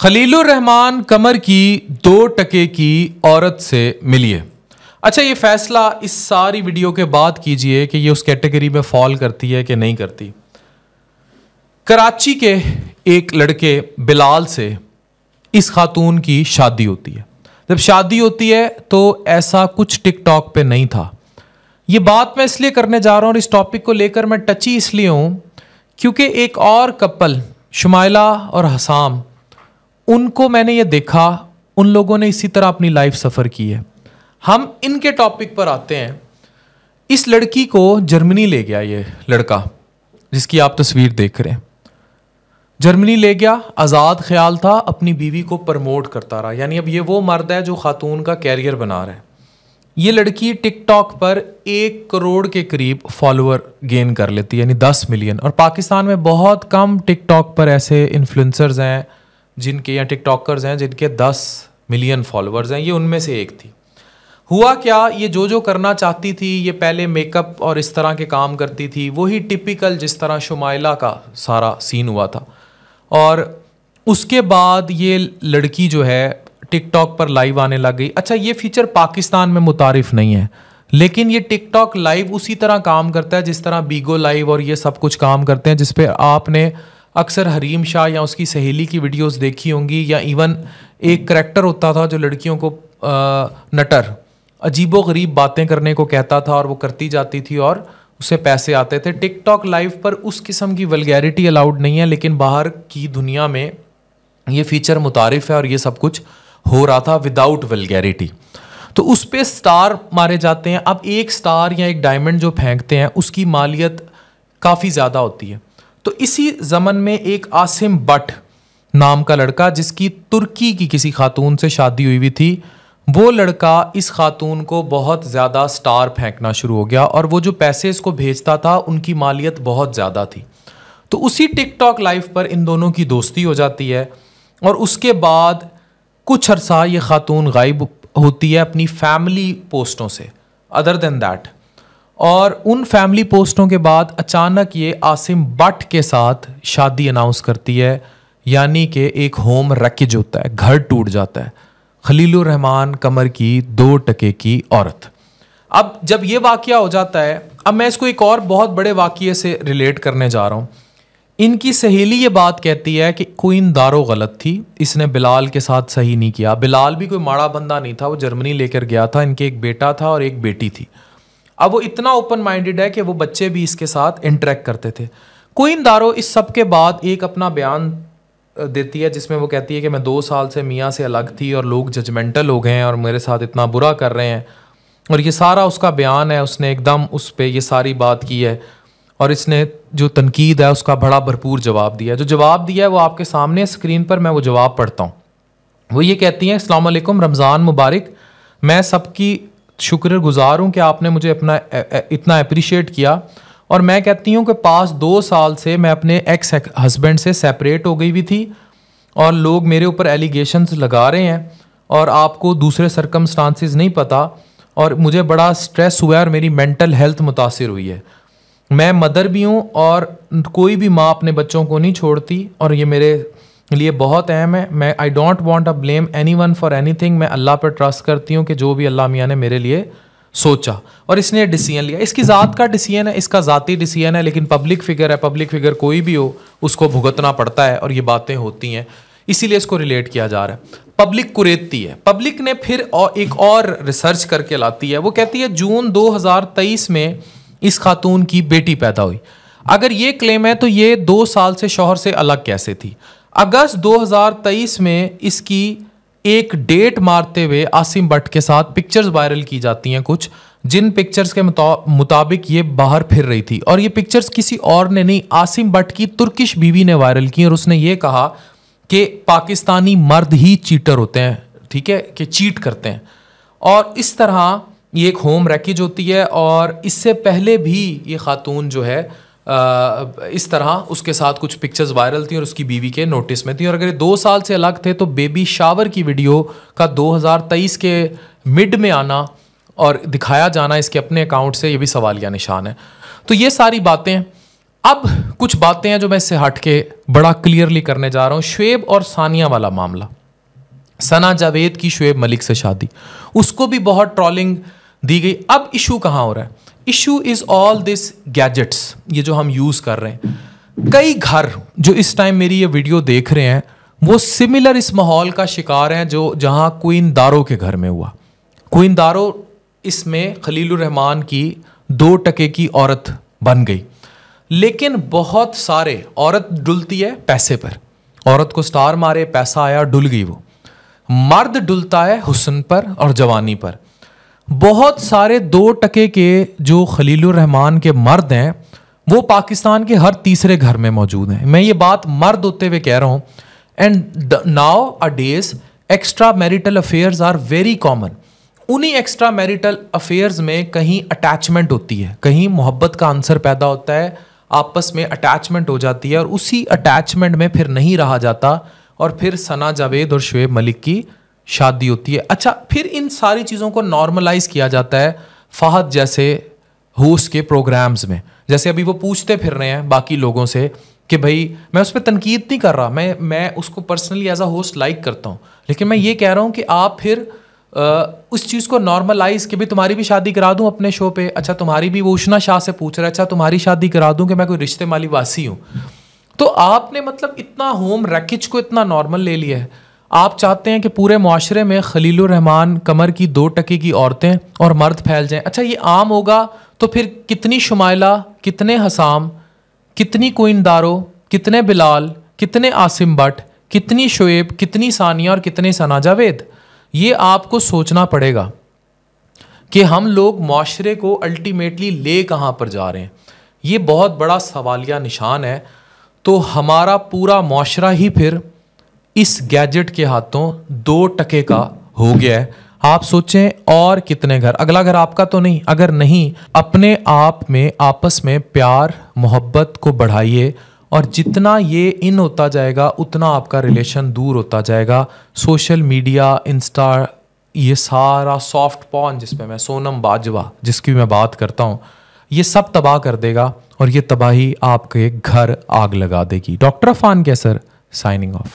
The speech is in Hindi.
खलीलुररहमान कमर की दो टके की औरत से मिलिए अच्छा ये फैसला इस सारी वीडियो के बाद कीजिए कि ये उस कैटेगरी में फॉल करती है कि नहीं करती कराची के एक लड़के बिलाल से इस खातून की शादी होती है जब शादी होती है तो ऐसा कुछ टिकटॉक पे नहीं था ये बात मैं इसलिए करने जा रहा हूँ और इस टॉपिक को लेकर मैं टची इसलिए हूँ क्योंकि एक और कपल शुमाइला और हसाम उनको मैंने ये देखा उन लोगों ने इसी तरह अपनी लाइफ सफ़र की है हम इनके टॉपिक पर आते हैं इस लड़की को जर्मनी ले गया ये लड़का जिसकी आप तस्वीर देख रहे हैं जर्मनी ले गया आज़ाद ख्याल था अपनी बीवी को प्रमोट करता रहा यानी अब ये वो मर्द है जो खातून का कैरियर बना रहा है ये लड़की टिकटॉक पर एक करोड़ के करीब फॉलोअर गेन कर लेती है यानी दस मिलियन और पाकिस्तान में बहुत कम टिकटॉक पर ऐसे इन्फ्लुएंसर्स हैं जिनके या टिकटॉकर्स हैं जिनके दस मिलियन फॉलोअर्स हैं ये उनमें से एक थी हुआ क्या ये जो जो करना चाहती थी ये पहले मेकअप और इस तरह के काम करती थी वही टिपिकल जिस तरह शुमाइला का सारा सीन हुआ था और उसके बाद ये लड़की जो है टिकटॉक पर लाइव आने लग गई अच्छा ये फीचर पाकिस्तान में मुतारफ़ नहीं है लेकिन ये टिकटॉक लाइव उसी तरह काम करता है जिस तरह बीगो लाइव और ये सब कुछ काम करते हैं जिस पर आपने अक्सर हरीम शाह या उसकी सहेली की वीडियोस देखी होंगी या इवन एक करेक्टर होता था जो लड़कियों को आ, नटर अजीबो गरीब बातें करने को कहता था और वो करती जाती थी और उसे पैसे आते थे टिकटॉक लाइव पर उस किस्म की वलगैरिटी अलाउड नहीं है लेकिन बाहर की दुनिया में ये फीचर मुतारफ़ है और ये सब कुछ हो रहा था विदाउट वलगैरिटी तो उस पर स्टार मारे जाते हैं अब एक स्टार या एक डायमंड जो फेंकते हैं उसकी मालियत काफ़ी ज़्यादा होती है तो इसी ज़मन में एक आसिम बट नाम का लड़का जिसकी तुर्की की किसी खातून से शादी हुई हुई थी वो लड़का इस खातून को बहुत ज़्यादा स्टार फेंकना शुरू हो गया और वो जो पैसे इसको भेजता था उनकी मालियत बहुत ज़्यादा थी तो उसी टिकटॉक लाइफ पर इन दोनों की दोस्ती हो जाती है और उसके बाद कुछ अरसा ये खातून गायब होती है अपनी फैमिली पोस्टों से अदर देन दैट और उन फैमिली पोस्टों के बाद अचानक ये आसिम बट के साथ शादी अनाउंस करती है यानी कि एक होम रैकेज होता है घर टूट जाता है खलील रहमान कमर की दो टके की औरत अब जब ये वाक़ हो जाता है अब मैं इसको एक और बहुत बड़े वाक़े से रिलेट करने जा रहा हूँ इनकी सहेली ये बात कहती है कि क्वीन दारो गलत थी इसने बिलाल के साथ सही नहीं किया बिलाल भी कोई माड़ा बंदा नहीं था वो जर्मनी लेकर गया था इनके एक बेटा था और एक बेटी थी अब वो इतना ओपन माइंडेड है कि वो बच्चे भी इसके साथ इंटरेक्ट करते थे कोइन दारो इस सब के बाद एक अपना बयान देती है जिसमें वो कहती है कि मैं दो साल से मियाँ से अलग थी और लोग जजमेंटल हो गए हैं और मेरे साथ इतना बुरा कर रहे हैं और ये सारा उसका बयान है उसने एकदम उस पर यह सारी बात की है और इसने जो तनकीद है उसका बड़ा भरपूर जवाब दिया है जो जवाब दिया है वो आपके सामने स्क्रीन पर मैं वो जवाब पढ़ता हूँ वो ये कहती हैं अलैक्म रमज़ान मुबारक मैं सबकी शुक्रगुजार हूँ कि आपने मुझे अपना इतना अप्रिशिएट किया और मैं कहती हूँ कि पास दो साल से मैं अपने एक्स हस्बैंड से सेपरेट हो गई हुई थी और लोग मेरे ऊपर एलिगेशंस लगा रहे हैं और आपको दूसरे सरकमस्टांसिस नहीं पता और मुझे बड़ा स्ट्रेस हुआ है और मेरी मेंटल हेल्थ मुतासर हुई है मैं मदर भी हूँ और कोई भी माँ अपने बच्चों को नहीं छोड़ती और ये मेरे लिए बहुत अहम है मैं I don't want a blame anyone for anything मैं अल्लाह पर ट्रस्ट करती हूँ कि जो भी अल्लाह मियाँ ने मेरे लिए सोचा और इसने डिसीजन लिया इसकी ज़ात का डिसीजन है इसका ज़ाती डिसीजन है लेकिन पब्लिक फिगर है पब्लिक फिगर कोई भी हो उसको भुगतना पड़ता है और ये बातें होती हैं इसीलिए इसको रिलेट किया जा रहा है पब्लिक कुरेदती है पब्लिक ने फिर और एक और रिसर्च करके लाती है वो कहती है जून 2023 में इस खातून की बेटी पैदा हुई अगर ये क्लेम है तो ये दो साल से शोहर से अलग कैसे थी अगस्त 2023 में इसकी एक डेट मारते हुए आसिम भट्ट के साथ पिक्चर्स वायरल की जाती हैं कुछ जिन पिक्चर्स के मुताबिक ये बाहर फिर रही थी और ये पिक्चर्स किसी और ने नहीं आसिम भट्ट की तुर्किश बीवी ने वायरल की और उसने ये कहा कि पाकिस्तानी मर्द ही चीटर होते हैं ठीक है कि चीट करते हैं और इस तरह ये एक होम रैकेज होती है और इससे पहले भी ये खातून जो है इस तरह उसके साथ कुछ पिक्चर्स वायरल थी और उसकी बीवी के नोटिस में थी और अगर ये दो साल से अलग थे तो बेबी शावर की वीडियो का 2023 के मिड में आना और दिखाया जाना इसके अपने अकाउंट से ये भी या निशान है तो ये सारी बातें अब कुछ बातें हैं जो मैं इससे हट के बड़ा क्लियरली करने जा रहा हूँ शुएब और सानिया वाला मामला सना जावेद की शुएब मलिक से शादी उसको भी बहुत ट्रॉलिंग दी गई अब इशू कहाँ हो रहा है issue is all this gadgets ये जो हम यूज़ कर रहे हैं कई घर जो इस टाइम मेरी ये वीडियो देख रहे हैं वो सिमिलर इस माहौल का शिकार हैं जो जहाँ क्वीन दारो के घर में हुआ क्वीन दारो इसमें रहमान की दो टके की औरत बन गई लेकिन बहुत सारे औरत डुलती है पैसे पर औरत को स्टार मारे पैसा आया डुल गई वो मर्द डुलता है हुसन पर और जवानी पर बहुत सारे दो टके के जो रहमान के मर्द हैं वो पाकिस्तान के हर तीसरे घर में मौजूद हैं मैं ये बात मर्द होते हुए कह रहा हूँ and nowadays extra marital affairs are very common उन्हीं एक्स्ट्रा मैरिटल अफेयर्स में कहीं अटैचमेंट होती है कहीं मोहब्बत का आंसर पैदा होता है आपस में अटैचमेंट हो जाती है और उसी अटैचमेंट में फिर नहीं रहा जाता और फिर सना जावेद और शुएब मलिक की शादी होती है अच्छा फिर इन सारी चीज़ों को नॉर्मलाइज किया जाता है फहद जैसे होस्ट के प्रोग्राम्स में जैसे अभी वो पूछते फिर रहे हैं बाकी लोगों से कि भाई मैं उस पर तनकीद नहीं कर रहा मैं मैं उसको personally as a host like करता हूँ लेकिन मैं ये कह रहा हूँ कि आप फिर आ, उस चीज़ को नॉर्मलाइज कि भाई तुम्हारी भी शादी करा दूँ अपने शो पे अच्छा तुम्हारी भी वो उष्णा शाह से पूछ रहा है अच्छा तुम्हारी शादी करा दूँ कि मैं कोई रिश्ते माली वासी हूँ तो आपने मतलब इतना होम रैकेज को इतना नॉर्मल ले लिया है आप चाहते हैं कि पूरे माशरे में खलीलरहमान कमर की दो टके की औरतें और मर्द फैल जाएं अच्छा ये आम होगा तो फिर कितनी शुमाइला कितने हसाम कितनी कोइंदारो कितने बिलाल कितने आसिम भट कितनी शुएब कितनी सानिया और कितने सना जावेद ये आपको सोचना पड़ेगा कि हम लोग माशरे को अल्टीमेटली ले कहाँ पर जा रहे हैं ये बहुत बड़ा सवालिया निशान है तो हमारा पूरा माशरा ही फिर इस गैजेट के हाथों दो टके का हो गया है आप सोचें और कितने घर अगला घर आपका तो नहीं अगर नहीं अपने आप में आपस में प्यार मोहब्बत को बढ़ाइए और जितना ये इन होता जाएगा उतना आपका रिलेशन दूर होता जाएगा सोशल मीडिया इंस्टा ये सारा सॉफ्ट पॉन जिसपे मैं सोनम बाजवा जिसकी मैं बात करता हूँ ये सब तबाह कर देगा और ये तबाही आपके घर आग लगा देगी doctor Afan Qaiser sir signing of